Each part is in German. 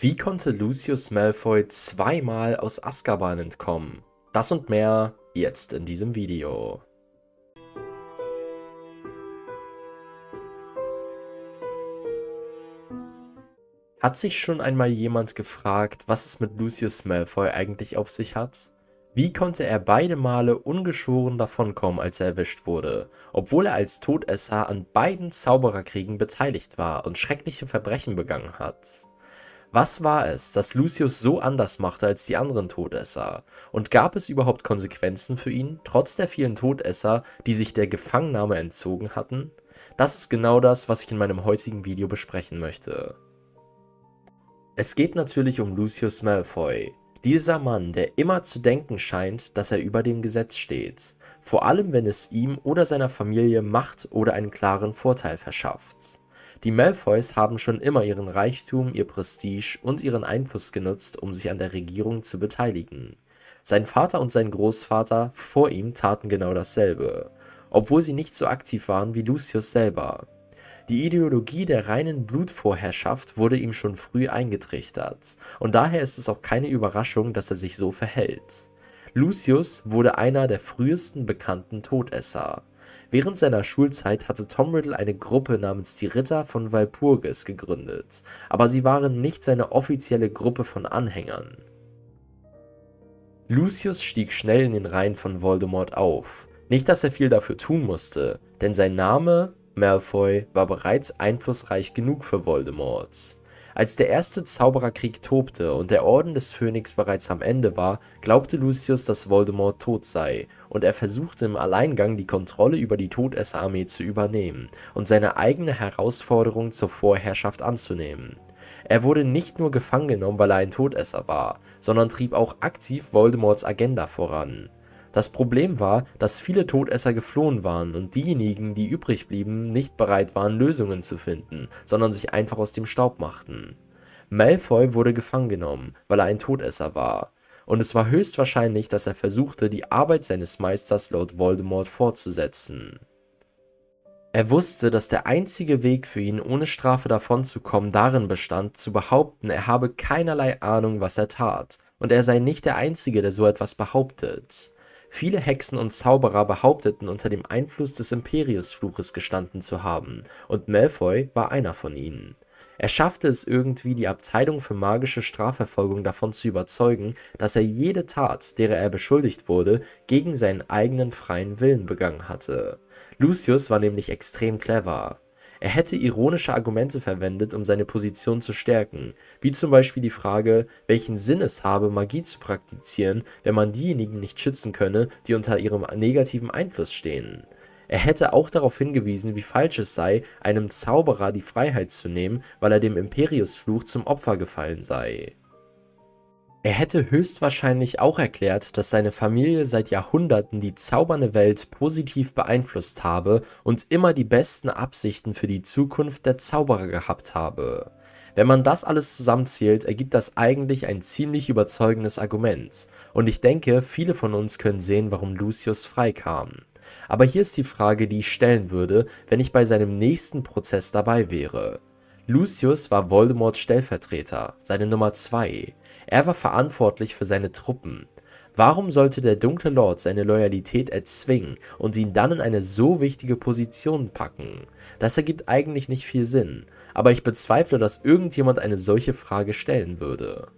Wie konnte Lucius Malfoy zweimal aus Azkaban entkommen? Das und mehr jetzt in diesem Video. Hat sich schon einmal jemand gefragt, was es mit Lucius Malfoy eigentlich auf sich hat? Wie konnte er beide Male ungeschoren davonkommen, als er erwischt wurde, obwohl er als Todesser an beiden Zaubererkriegen beteiligt war und schreckliche Verbrechen begangen hat? Was war es, das Lucius so anders machte als die anderen Todesser? Und gab es überhaupt Konsequenzen für ihn, trotz der vielen Todesser, die sich der Gefangennahme entzogen hatten? Das ist genau das, was ich in meinem heutigen Video besprechen möchte. Es geht natürlich um Lucius Malfoy, dieser Mann, der immer zu denken scheint, dass er über dem Gesetz steht, vor allem wenn es ihm oder seiner Familie Macht oder einen klaren Vorteil verschafft. Die Malfoys haben schon immer ihren Reichtum, ihr Prestige und ihren Einfluss genutzt, um sich an der Regierung zu beteiligen. Sein Vater und sein Großvater vor ihm taten genau dasselbe, obwohl sie nicht so aktiv waren wie Lucius selber. Die Ideologie der reinen Blutvorherrschaft wurde ihm schon früh eingetrichtert, und daher ist es auch keine Überraschung, dass er sich so verhält. Lucius wurde einer der frühesten bekannten Todesser. Während seiner Schulzeit hatte Tom Riddle eine Gruppe namens die Ritter von Walpurgis gegründet, aber sie waren nicht seine offizielle Gruppe von Anhängern. Lucius stieg schnell in den Reihen von Voldemort auf. Nicht, dass er viel dafür tun musste, denn sein Name, Malfoy, war bereits einflussreich genug für Voldemort. Als der erste Zaubererkrieg tobte und der Orden des Phönix bereits am Ende war, glaubte Lucius, dass Voldemort tot sei, und er versuchte im Alleingang die Kontrolle über die Todesserarmee zu übernehmen und seine eigene Herausforderung zur Vorherrschaft anzunehmen. Er wurde nicht nur gefangen genommen, weil er ein Todesser war, sondern trieb auch aktiv Voldemorts Agenda voran. Das Problem war, dass viele Todesser geflohen waren und diejenigen, die übrig blieben, nicht bereit waren, Lösungen zu finden, sondern sich einfach aus dem Staub machten. Malfoy wurde gefangen genommen, weil er ein Todesser war, und es war höchstwahrscheinlich, dass er versuchte, die Arbeit seines Meisters Lord Voldemort fortzusetzen. Er wusste, dass der einzige Weg für ihn, ohne Strafe davonzukommen, darin bestand, zu behaupten, er habe keinerlei Ahnung, was er tat, und er sei nicht der Einzige, der so etwas behauptet. Viele Hexen und Zauberer behaupteten, unter dem Einfluss des Imperiusfluches gestanden zu haben, und Malfoy war einer von ihnen. Er schaffte es irgendwie, die Abteilung für magische Strafverfolgung davon zu überzeugen, dass er jede Tat, derer er beschuldigt wurde, gegen seinen eigenen freien Willen begangen hatte. Lucius war nämlich extrem clever. Er hätte ironische Argumente verwendet, um seine Position zu stärken, wie zum Beispiel die Frage, welchen Sinn es habe, Magie zu praktizieren, wenn man diejenigen nicht schützen könne, die unter ihrem negativen Einfluss stehen. Er hätte auch darauf hingewiesen, wie falsch es sei, einem Zauberer die Freiheit zu nehmen, weil er dem Imperiusfluch zum Opfer gefallen sei. Er hätte höchstwahrscheinlich auch erklärt, dass seine Familie seit Jahrhunderten die zaubernde Welt positiv beeinflusst habe und immer die besten Absichten für die Zukunft der Zauberer gehabt habe. Wenn man das alles zusammenzählt, ergibt das eigentlich ein ziemlich überzeugendes Argument. Und ich denke, viele von uns können sehen, warum Lucius freikam. Aber hier ist die Frage, die ich stellen würde, wenn ich bei seinem nächsten Prozess dabei wäre. Lucius war Voldemorts Stellvertreter, seine Nummer 2. Er war verantwortlich für seine Truppen. Warum sollte der dunkle Lord seine Loyalität erzwingen und ihn dann in eine so wichtige Position packen? Das ergibt eigentlich nicht viel Sinn, aber ich bezweifle, dass irgendjemand eine solche Frage stellen würde.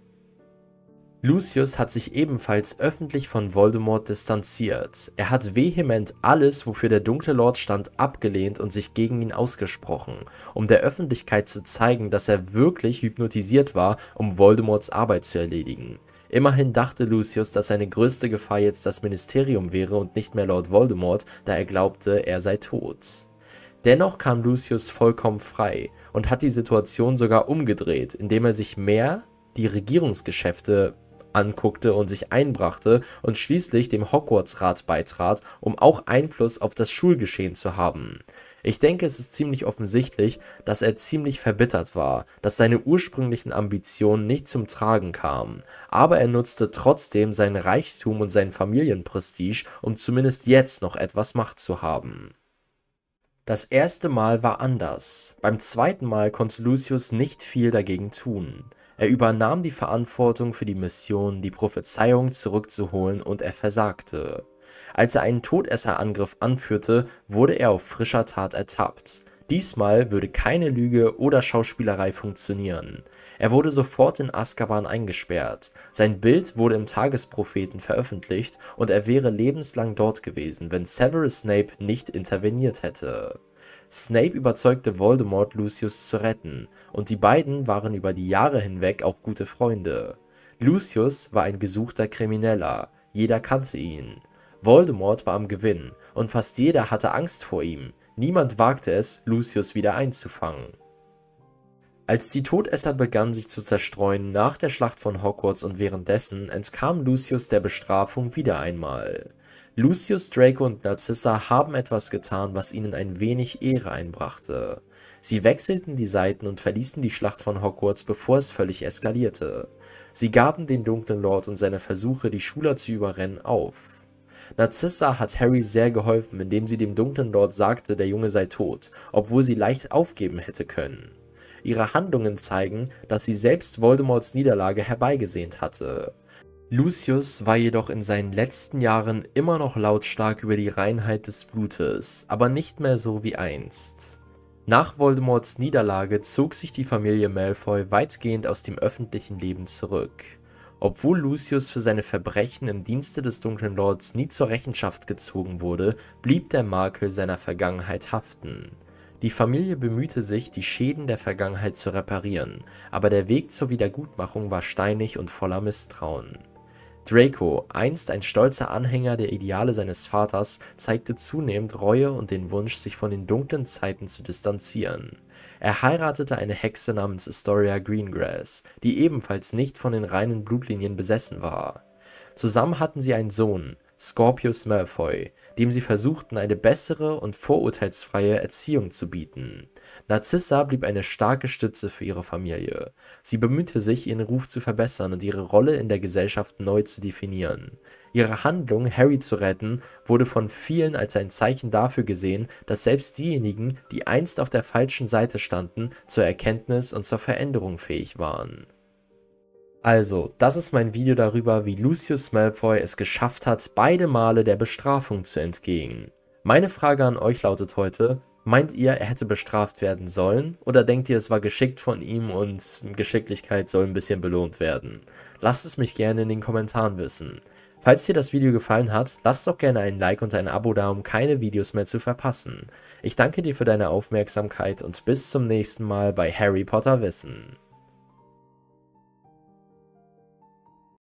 Lucius hat sich ebenfalls öffentlich von Voldemort distanziert. Er hat vehement alles, wofür der dunkle Lord stand, abgelehnt und sich gegen ihn ausgesprochen, um der Öffentlichkeit zu zeigen, dass er wirklich hypnotisiert war, um Voldemorts Arbeit zu erledigen. Immerhin dachte Lucius, dass seine größte Gefahr jetzt das Ministerium wäre und nicht mehr Lord Voldemort, da er glaubte, er sei tot. Dennoch kam Lucius vollkommen frei und hat die Situation sogar umgedreht, indem er sich mehr die Regierungsgeschäfte anguckte und sich einbrachte und schließlich dem Hogwarts-Rat beitrat, um auch Einfluss auf das Schulgeschehen zu haben. Ich denke, es ist ziemlich offensichtlich, dass er ziemlich verbittert war, dass seine ursprünglichen Ambitionen nicht zum Tragen kamen, aber er nutzte trotzdem seinen Reichtum und sein Familienprestige, um zumindest jetzt noch etwas Macht zu haben. Das erste Mal war anders. Beim zweiten Mal konnte Lucius nicht viel dagegen tun. Er übernahm die Verantwortung für die Mission, die Prophezeiung zurückzuholen, und er versagte. Als er einen Todesserangriff anführte, wurde er auf frischer Tat ertappt. Diesmal würde keine Lüge oder Schauspielerei funktionieren. Er wurde sofort in Azkaban eingesperrt. Sein Bild wurde im Tagespropheten veröffentlicht und er wäre lebenslang dort gewesen, wenn Severus Snape nicht interveniert hätte. Snape überzeugte Voldemort, Lucius zu retten, und die beiden waren über die Jahre hinweg auch gute Freunde. Lucius war ein gesuchter Krimineller, jeder kannte ihn. Voldemort war am Gewinn, und fast jeder hatte Angst vor ihm, niemand wagte es, Lucius wieder einzufangen. Als die Todesser begannen sich zu zerstreuen nach der Schlacht von Hogwarts und währenddessen entkam Lucius der Bestrafung wieder einmal. Lucius Draco und Narcissa haben etwas getan, was ihnen ein wenig Ehre einbrachte. Sie wechselten die Seiten und verließen die Schlacht von Hogwarts, bevor es völlig eskalierte. Sie gaben den dunklen Lord und seine Versuche, die Schüler zu überrennen, auf. Narcissa hat Harry sehr geholfen, indem sie dem dunklen Lord sagte, der Junge sei tot, obwohl sie leicht aufgeben hätte können. Ihre Handlungen zeigen, dass sie selbst Voldemorts Niederlage herbeigesehnt hatte. Lucius war jedoch in seinen letzten Jahren immer noch lautstark über die Reinheit des Blutes, aber nicht mehr so wie einst. Nach Voldemorts Niederlage zog sich die Familie Malfoy weitgehend aus dem öffentlichen Leben zurück. Obwohl Lucius für seine Verbrechen im Dienste des Dunklen Lords nie zur Rechenschaft gezogen wurde, blieb der Makel seiner Vergangenheit haften. Die Familie bemühte sich, die Schäden der Vergangenheit zu reparieren, aber der Weg zur Wiedergutmachung war steinig und voller Misstrauen. Draco, einst ein stolzer Anhänger der Ideale seines Vaters, zeigte zunehmend Reue und den Wunsch, sich von den dunklen Zeiten zu distanzieren. Er heiratete eine Hexe namens Astoria Greengrass, die ebenfalls nicht von den reinen Blutlinien besessen war. Zusammen hatten sie einen Sohn, Scorpius Malfoy, dem sie versuchten, eine bessere und vorurteilsfreie Erziehung zu bieten. Narcissa blieb eine starke Stütze für ihre Familie. Sie bemühte sich, ihren Ruf zu verbessern und ihre Rolle in der Gesellschaft neu zu definieren. Ihre Handlung, Harry zu retten, wurde von vielen als ein Zeichen dafür gesehen, dass selbst diejenigen, die einst auf der falschen Seite standen, zur Erkenntnis und zur Veränderung fähig waren. Also, das ist mein Video darüber, wie Lucius Malfoy es geschafft hat, beide Male der Bestrafung zu entgehen. Meine Frage an euch lautet heute, meint ihr, er hätte bestraft werden sollen oder denkt ihr, es war geschickt von ihm und Geschicklichkeit soll ein bisschen belohnt werden? Lasst es mich gerne in den Kommentaren wissen. Falls dir das Video gefallen hat, lass doch gerne ein Like und ein Abo da, um keine Videos mehr zu verpassen. Ich danke dir für deine Aufmerksamkeit und bis zum nächsten Mal bei Harry Potter Wissen.